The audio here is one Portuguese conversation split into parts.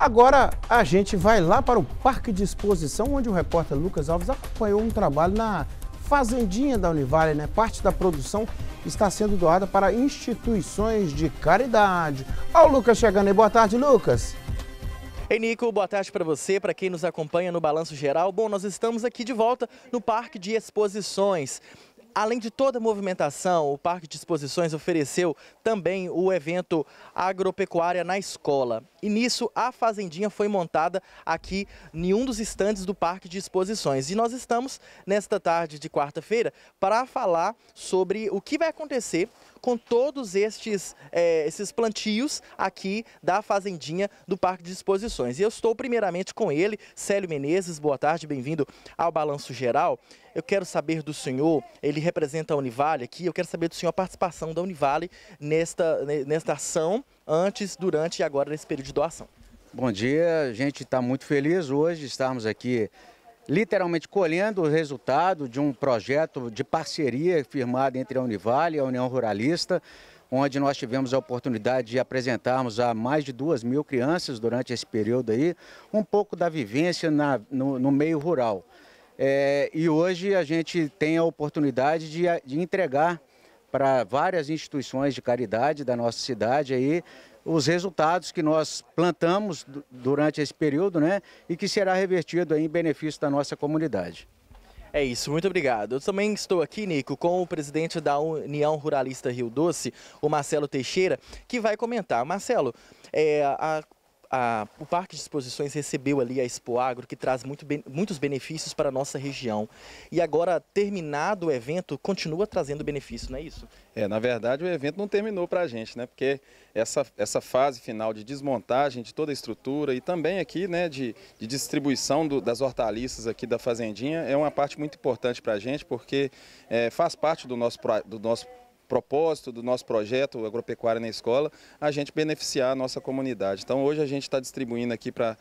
Agora a gente vai lá para o Parque de Exposição, onde o repórter Lucas Alves acompanhou um trabalho na fazendinha da Univale, né? Parte da produção está sendo doada para instituições de caridade. Olha o Lucas chegando aí. Boa tarde, Lucas. Ei, Nico, boa tarde para você, para quem nos acompanha no Balanço Geral. Bom, nós estamos aqui de volta no Parque de Exposições. Além de toda a movimentação, o Parque de Exposições ofereceu também o evento Agropecuária na Escola. E nisso, a fazendinha foi montada aqui em um dos estandes do Parque de Exposições. E nós estamos, nesta tarde de quarta-feira, para falar sobre o que vai acontecer com todos estes é, esses plantios aqui da fazendinha do Parque de Exposições. E eu estou primeiramente com ele, Célio Menezes, boa tarde, bem-vindo ao Balanço Geral. Eu quero saber do senhor, ele representa a Univale aqui, eu quero saber do senhor a participação da Univale nesta, nesta ação, antes, durante e agora nesse período de doação. Bom dia, a gente está muito feliz hoje de estarmos aqui literalmente colhendo o resultado de um projeto de parceria firmado entre a Univale e a União Ruralista, onde nós tivemos a oportunidade de apresentarmos a mais de duas mil crianças durante esse período aí, um pouco da vivência na, no, no, meio rural. É, e hoje a gente tem a oportunidade de, de entregar para várias instituições de caridade da nossa cidade aí os resultados que nós plantamos durante esse período, né? E que será revertido em benefício da nossa comunidade. É isso, muito obrigado. Eu também estou aqui, Nico, com o presidente da União Ruralista Rio Doce, o Marcelo Teixeira, que vai comentar. Marcelo, é, a, a, o Parque de Exposições recebeu ali a Expo Agro, que traz muito, muitos benefícios para a nossa região. E agora, terminado o evento, continua trazendo benefício, não é isso? É, na verdade, o evento não terminou para a gente, né? Porque essa, essa fase final de desmontagem de toda a estrutura e também aqui, né, de, de distribuição do, das hortaliças aqui da Fazendinha é uma parte muito importante para a gente, porque é, faz parte do nosso, do nosso propósito do nosso projeto Agropecuária na Escola, a gente beneficiar a nossa comunidade. Então hoje a gente está distribuindo aqui para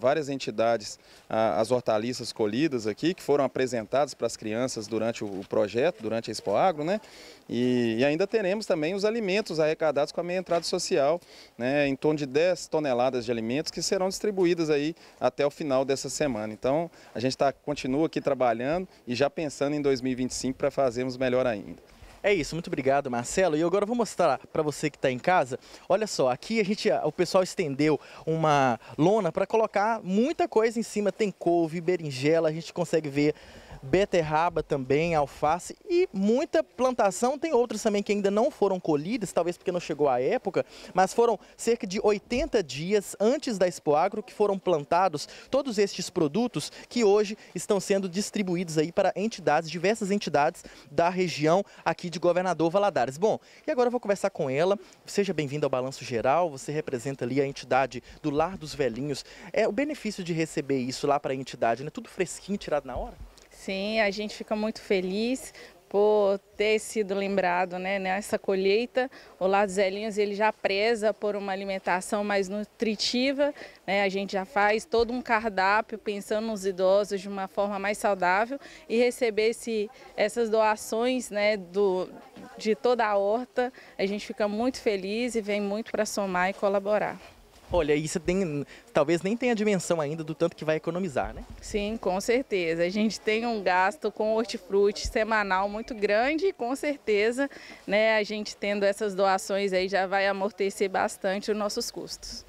várias entidades a, as hortaliças colhidas aqui, que foram apresentadas para as crianças durante o, o, projeto, durante a Expo Agro, né? E, e, ainda teremos também os alimentos arrecadados com a meia entrada social, né? em torno de 10 toneladas de alimentos que serão distribuídas aí até o final dessa semana. Então a gente tá, continua aqui trabalhando e já pensando em 2025 para fazermos melhor ainda. É isso, muito obrigado, Marcelo. E agora eu vou mostrar para você que está em casa. Olha só, aqui a gente, o pessoal estendeu uma lona para colocar muita coisa em cima. Tem couve, berinjela, a gente consegue ver beterraba também, alface e muita plantação. Tem outras também que ainda não foram colhidas, talvez porque não chegou a época, mas foram cerca de 80 dias antes da Expo Agro que foram plantados todos estes produtos que hoje estão sendo distribuídos aí para entidades, diversas entidades da região aqui de Governador Valadares. Bom, e agora eu vou conversar com ela. Seja bem vindo ao Balanço Geral, você representa ali a entidade do Lar dos Velhinhos. É o benefício de receber isso lá para a entidade, né? Tudo fresquinho, tirado na hora? Sim, a gente fica muito feliz por ter sido lembrado né, nessa colheita. O Lado dos ele já preza por uma alimentação mais nutritiva. Né, a gente já faz todo um cardápio pensando nos idosos de uma forma mais saudável e receber esse, essas doações né, do, de toda a horta. A gente fica muito feliz e vem muito para somar e colaborar. Olha, isso você tem, talvez nem tenha a dimensão ainda do tanto que vai economizar, né? Sim, com certeza. A gente tem um gasto com hortifruti semanal muito grande e com certeza, né, a gente tendo essas doações aí já vai amortecer bastante os nossos custos.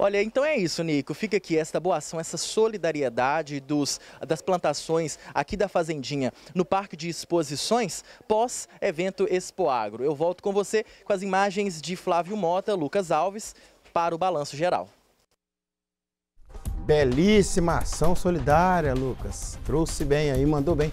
Olha, então é isso, Nico. Fica aqui esta boa ação, essa solidariedade dos, das plantações aqui da Fazendinha no Parque de Exposições pós-evento Expoagro. Eu volto com você com as imagens de Flávio Mota, Lucas Alves, para o balanço geral. Belíssima ação solidária, Lucas. Trouxe bem aí, mandou bem.